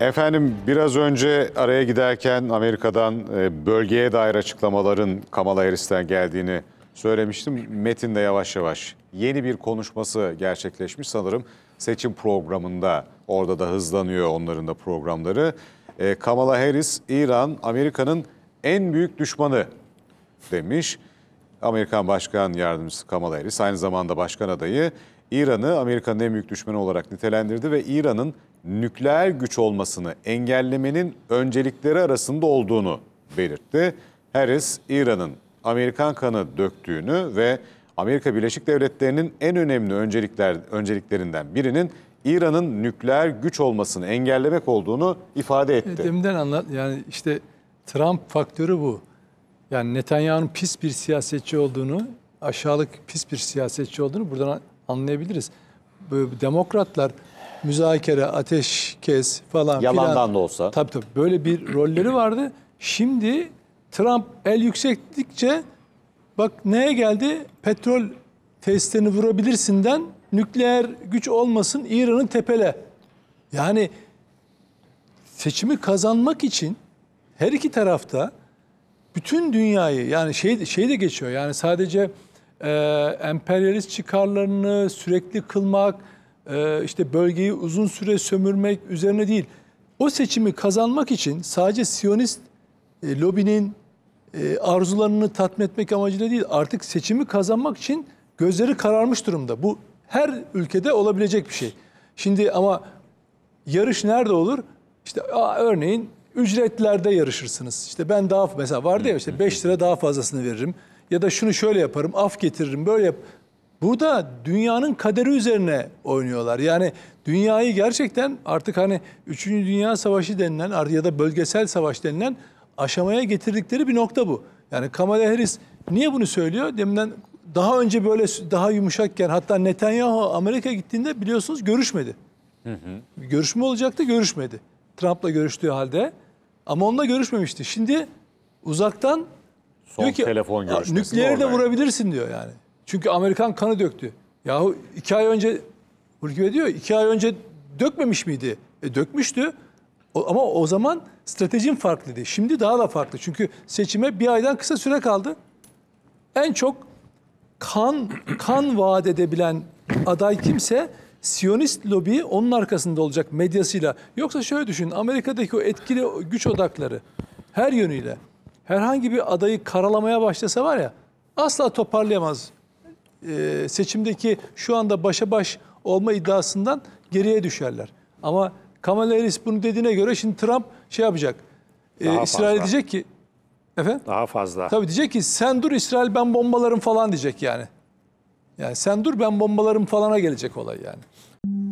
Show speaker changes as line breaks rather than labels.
Efendim biraz önce araya giderken Amerika'dan e, bölgeye dair açıklamaların Kamala Harris'ten geldiğini söylemiştim. Metin de yavaş yavaş yeni bir konuşması gerçekleşmiş sanırım. Seçim programında orada da hızlanıyor onların da programları. E, Kamala Harris İran Amerika'nın en büyük düşmanı demiş. Amerikan Başkan Yardımcısı Kamala Harris aynı zamanda başkan adayı İran'ı Amerika'nın en büyük düşmanı olarak nitelendirdi ve İran'ın nükleer güç olmasını engellemenin öncelikleri arasında olduğunu belirtti. Harris, İran'ın Amerikan kanı döktüğünü ve Amerika Birleşik Devletleri'nin en önemli öncelikler, önceliklerinden birinin İran'ın nükleer güç olmasını engellemek olduğunu ifade etti.
Deminden anlat yani işte Trump faktörü bu. Yani Netanyahu'nun pis bir siyasetçi olduğunu, aşağılık pis bir siyasetçi olduğunu buradan anlayabiliriz. Böyle demokratlar müzakere, ateş, kes falan Yalandan filan. da olsa. Tabii tabii böyle bir rolleri vardı. Şimdi Trump el yüksektikçe bak neye geldi? Petrol testlerini vurabilirsinden nükleer güç olmasın İran'ın tepele. Yani seçimi kazanmak için her iki tarafta bütün dünyayı yani şey, şey de geçiyor yani sadece e, emperyalist çıkarlarını sürekli kılmak, e, işte bölgeyi uzun süre sömürmek üzerine değil. O seçimi kazanmak için sadece Siyonist e, lobinin e, arzularını tatmin etmek amacıyla değil artık seçimi kazanmak için gözleri kararmış durumda. Bu her ülkede olabilecek bir şey. Şimdi ama yarış nerede olur? İşte a, örneğin ücretlerde yarışırsınız. İşte ben daha mesela vardı ya işte 5 lira daha fazlasını veririm. Ya da şunu şöyle yaparım, af getiririm, böyle yap. da dünyanın kaderi üzerine oynuyorlar. Yani dünyayı gerçekten artık hani 3. Dünya Savaşı denilen ya da bölgesel savaş denilen aşamaya getirdikleri bir nokta bu. Yani Kamala Harris niye bunu söylüyor? Deminden daha önce böyle daha yumuşakken hatta Netanyahu Amerika gittiğinde biliyorsunuz görüşmedi. Hı hı. Görüşme olacaktı görüşmedi. Trump'la görüştüğü halde. Ama onunla görüşmemişti. Şimdi uzaktan Son diyor ki telefon görüşmesi nükleeri de vurabilirsin diyor yani. Çünkü Amerikan kanı döktü. Yahu iki ay önce Hulki Bey diyor iki ay önce dökmemiş miydi? E, dökmüştü. O, ama o zaman stratejim farklıydı. Şimdi daha da farklı. Çünkü seçime bir aydan kısa süre kaldı. En çok kan kan vaat edebilen aday kimse Siyonist lobi onun arkasında olacak medyasıyla. Yoksa şöyle düşünün, Amerika'daki o etkili güç odakları her yönüyle herhangi bir adayı karalamaya başlasa var ya asla toparlayamaz. Ee, seçimdeki şu anda başa baş olma iddiasından geriye düşerler. Ama Kamala Harris bunu dediğine göre şimdi Trump şey yapacak.
E, Daha e, İsrail fazla. diyecek
ki efendim? Daha fazla. Tabii diyecek ki sen dur İsrail ben bombalarım falan diyecek yani. Yani sen dur ben bombalarım falana gelecek olay yani.